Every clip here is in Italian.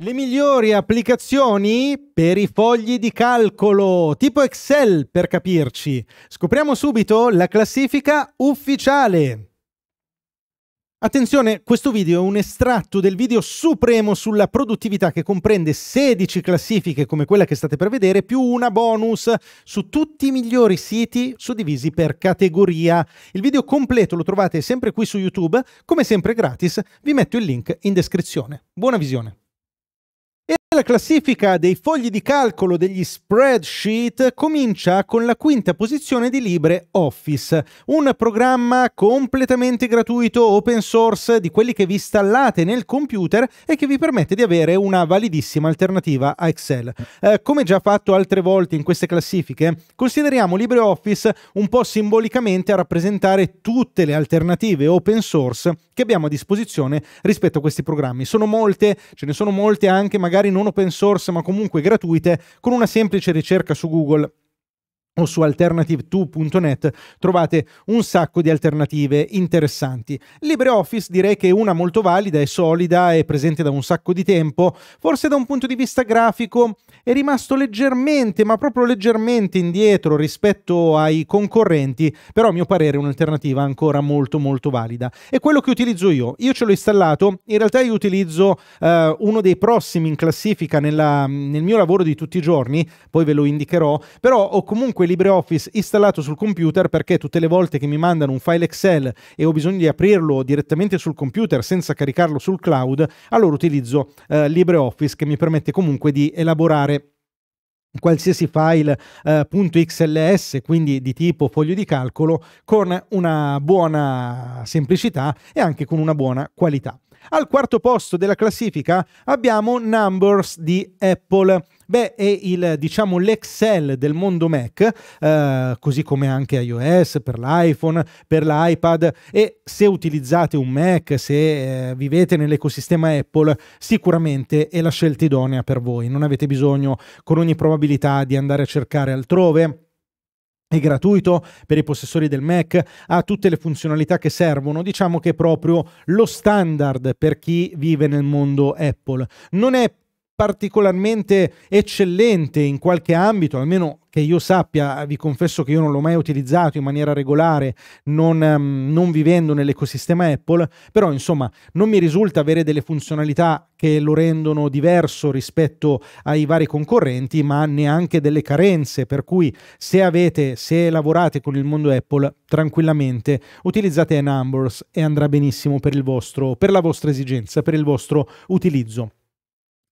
Le migliori applicazioni per i fogli di calcolo, tipo Excel per capirci. Scopriamo subito la classifica ufficiale. Attenzione, questo video è un estratto del video supremo sulla produttività che comprende 16 classifiche come quella che state per vedere, più una bonus su tutti i migliori siti suddivisi per categoria. Il video completo lo trovate sempre qui su YouTube, come sempre gratis, vi metto il link in descrizione. Buona visione! La classifica dei fogli di calcolo degli spreadsheet comincia con la quinta posizione di LibreOffice, un programma completamente gratuito, open source, di quelli che vi installate nel computer e che vi permette di avere una validissima alternativa a Excel. Eh, come già fatto altre volte in queste classifiche, consideriamo LibreOffice un po' simbolicamente a rappresentare tutte le alternative open source che abbiamo a disposizione rispetto a questi programmi. Sono molte, ce ne sono molte anche magari non open source ma comunque gratuite con una semplice ricerca su Google o su alternative2.net trovate un sacco di alternative interessanti. LibreOffice direi che è una molto valida e solida è presente da un sacco di tempo, forse da un punto di vista grafico è rimasto leggermente, ma proprio leggermente indietro rispetto ai concorrenti, però a mio parere è un'alternativa ancora molto molto valida. È quello che utilizzo io, io ce l'ho installato, in realtà io utilizzo eh, uno dei prossimi in classifica nella, nel mio lavoro di tutti i giorni, poi ve lo indicherò, però ho comunque LibreOffice installato sul computer perché tutte le volte che mi mandano un file Excel e ho bisogno di aprirlo direttamente sul computer senza caricarlo sul cloud, allora utilizzo eh, LibreOffice che mi permette comunque di elaborare qualsiasi file eh, .xls, quindi di tipo foglio di calcolo, con una buona semplicità e anche con una buona qualità. Al quarto posto della classifica abbiamo Numbers di Apple. Beh, è il, diciamo, l'Excel del mondo Mac, eh, così come anche iOS per l'iPhone, per l'iPad e se utilizzate un Mac, se eh, vivete nell'ecosistema Apple, sicuramente è la scelta idonea per voi. Non avete bisogno con ogni probabilità di andare a cercare altrove è gratuito per i possessori del Mac, ha tutte le funzionalità che servono, diciamo che è proprio lo standard per chi vive nel mondo Apple. Non è particolarmente eccellente in qualche ambito, almeno che io sappia, vi confesso che io non l'ho mai utilizzato in maniera regolare, non, um, non vivendo nell'ecosistema Apple, però insomma non mi risulta avere delle funzionalità che lo rendono diverso rispetto ai vari concorrenti, ma neanche delle carenze, per cui se avete, se lavorate con il mondo Apple, tranquillamente utilizzate Numbers e andrà benissimo per, vostro, per la vostra esigenza, per il vostro utilizzo.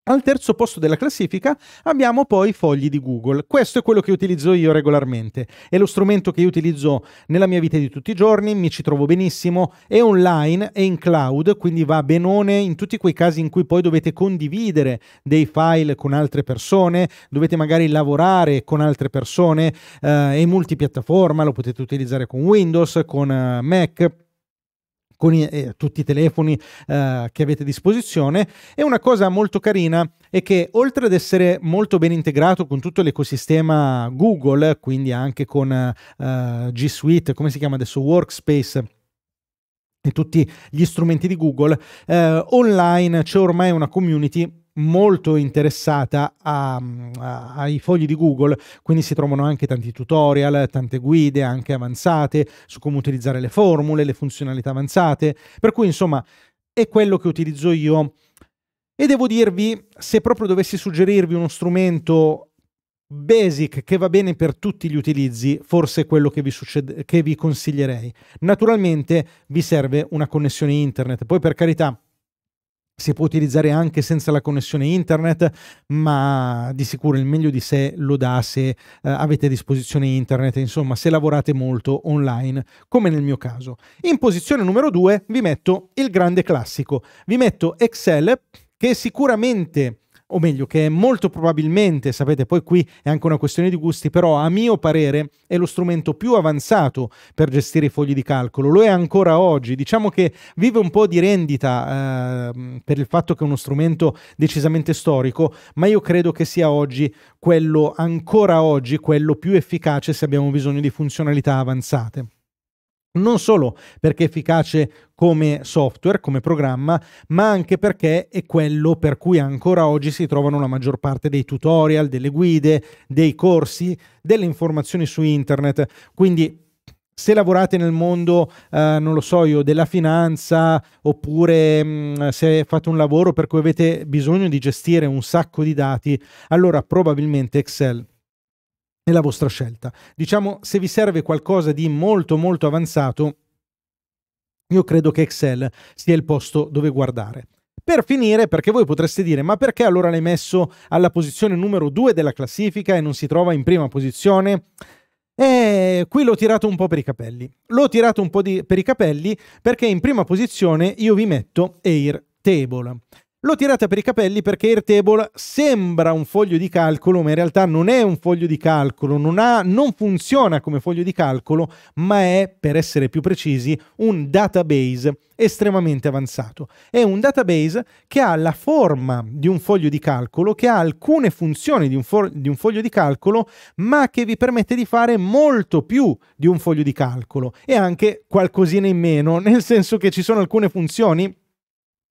Al terzo posto della classifica abbiamo poi i fogli di Google. Questo è quello che utilizzo io regolarmente. È lo strumento che io utilizzo nella mia vita di tutti i giorni, mi ci trovo benissimo, è online, è in cloud, quindi va benone in tutti quei casi in cui poi dovete condividere dei file con altre persone, dovete magari lavorare con altre persone, eh, è multipiattaforma, lo potete utilizzare con Windows, con eh, Mac con i, eh, tutti i telefoni eh, che avete a disposizione e una cosa molto carina è che oltre ad essere molto ben integrato con tutto l'ecosistema Google, quindi anche con eh, G Suite, come si chiama adesso, Workspace, e tutti gli strumenti di Google, eh, online c'è ormai una community molto interessata a, a, ai fogli di Google, quindi si trovano anche tanti tutorial, tante guide anche avanzate su come utilizzare le formule, le funzionalità avanzate, per cui insomma è quello che utilizzo io. E devo dirvi, se proprio dovessi suggerirvi uno strumento basic che va bene per tutti gli utilizzi, forse è quello che vi, succede, che vi consiglierei. Naturalmente vi serve una connessione internet, poi per carità si può utilizzare anche senza la connessione internet, ma di sicuro il meglio di sé lo dà se eh, avete a disposizione internet, insomma, se lavorate molto online, come nel mio caso. In posizione numero 2 vi metto il grande classico, vi metto Excel che sicuramente o meglio che molto probabilmente, sapete, poi qui è anche una questione di gusti, però a mio parere è lo strumento più avanzato per gestire i fogli di calcolo, lo è ancora oggi, diciamo che vive un po' di rendita eh, per il fatto che è uno strumento decisamente storico, ma io credo che sia oggi quello, ancora oggi, quello più efficace se abbiamo bisogno di funzionalità avanzate. Non solo perché è efficace come software, come programma, ma anche perché è quello per cui ancora oggi si trovano la maggior parte dei tutorial, delle guide, dei corsi, delle informazioni su internet. Quindi se lavorate nel mondo, eh, non lo so io, della finanza oppure mh, mm, se fate un lavoro per cui avete bisogno di gestire un sacco di dati, allora probabilmente Excel è la vostra scelta. Diciamo, se vi serve qualcosa di molto molto avanzato, io credo che Excel sia il posto dove guardare. Per finire, perché voi potreste dire, ma perché allora l'hai messo alla posizione numero 2 della classifica e non si trova in prima posizione? E eh, qui l'ho tirato un po' per i capelli. L'ho tirato un po' di, per i capelli perché in prima posizione io vi metto Air Table. L'ho tirata per i capelli perché Airtable sembra un foglio di calcolo, ma in realtà non è un foglio di calcolo, non, ha, non funziona come foglio di calcolo, ma è, per essere più precisi, un database estremamente avanzato. È un database che ha la forma di un foglio di calcolo, che ha alcune funzioni di un, di un foglio di calcolo, ma che vi permette di fare molto più di un foglio di calcolo e anche qualcosina in meno, nel senso che ci sono alcune funzioni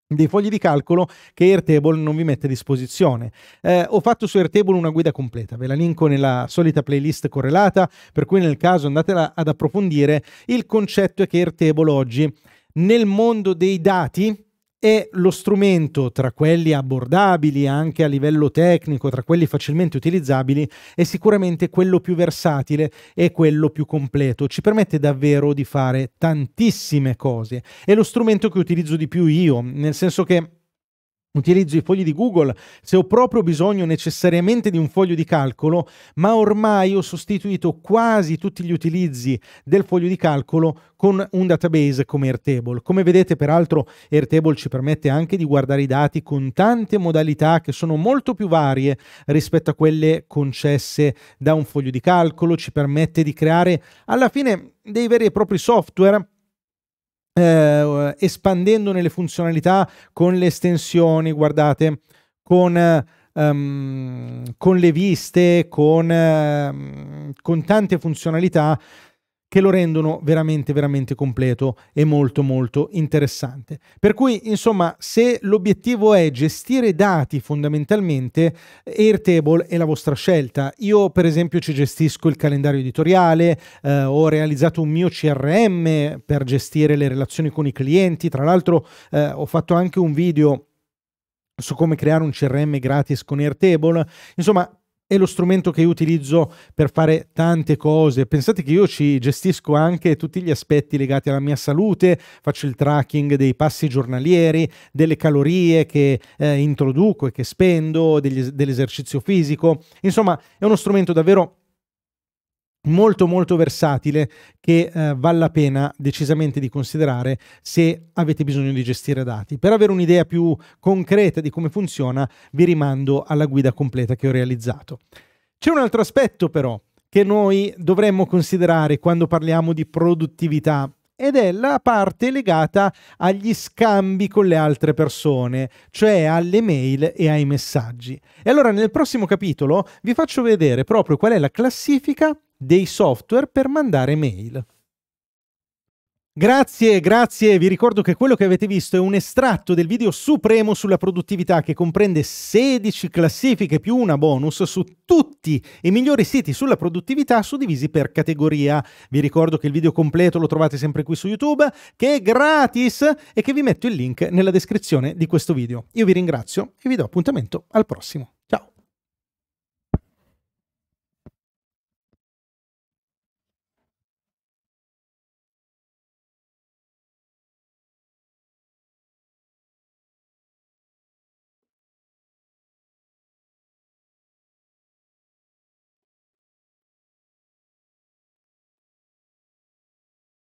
dei fogli di calcolo che Airtable non vi mette a disposizione. Eh, ho fatto su Airtable una guida completa, ve la linko nella solita playlist correlata, per cui nel caso andatela ad approfondire. Il concetto è che Airtable oggi nel mondo dei dati è lo strumento tra quelli abbordabili anche a livello tecnico, tra quelli facilmente utilizzabili, è sicuramente quello più versatile e quello più completo. Ci permette davvero di fare tantissime cose. È lo strumento che utilizzo di più io, nel senso che Utilizzo i fogli di Google se ho proprio bisogno necessariamente di un foglio di calcolo, ma ormai ho sostituito quasi tutti gli utilizzi del foglio di calcolo con un database come Airtable. Come vedete, peraltro, Airtable ci permette anche di guardare i dati con tante modalità che sono molto più varie rispetto a quelle concesse da un foglio di calcolo, ci permette di creare alla fine dei veri e propri software eh, espandendone le funzionalità con le estensioni, guardate, con, ehm, con le viste, con, ehm, con tante funzionalità che lo rendono veramente veramente completo e molto molto interessante. Per cui insomma se l'obiettivo è gestire dati fondamentalmente eh, Airtable è la vostra scelta. Io per esempio ci gestisco il calendario editoriale, eh, ho realizzato un mio CRM per gestire le relazioni con i clienti, tra l'altro eh, ho fatto anche un video su come creare un CRM gratis con Airtable. Insomma, è lo strumento che io utilizzo per fare tante cose. Pensate che io ci gestisco anche tutti gli aspetti legati alla mia salute, faccio il tracking dei passi giornalieri, delle calorie che eh, introduco e che spendo, dell'esercizio fisico. Insomma, è uno strumento davvero molto molto versatile che eh, vale la pena decisamente di considerare se avete bisogno di gestire dati. Per avere un'idea più concreta di come funziona vi rimando alla guida completa che ho realizzato. C'è un altro aspetto però che noi dovremmo considerare quando parliamo di produttività ed è la parte legata agli scambi con le altre persone, cioè alle mail e ai messaggi. E allora nel prossimo capitolo vi faccio vedere proprio qual è la classifica dei software per mandare mail. Grazie, grazie, vi ricordo che quello che avete visto è un estratto del video supremo sulla produttività che comprende 16 classifiche più una bonus su tutti i migliori siti sulla produttività suddivisi per categoria. Vi ricordo che il video completo lo trovate sempre qui su YouTube, che è gratis e che vi metto il link nella descrizione di questo video. Io vi ringrazio e vi do appuntamento al prossimo. Ciao!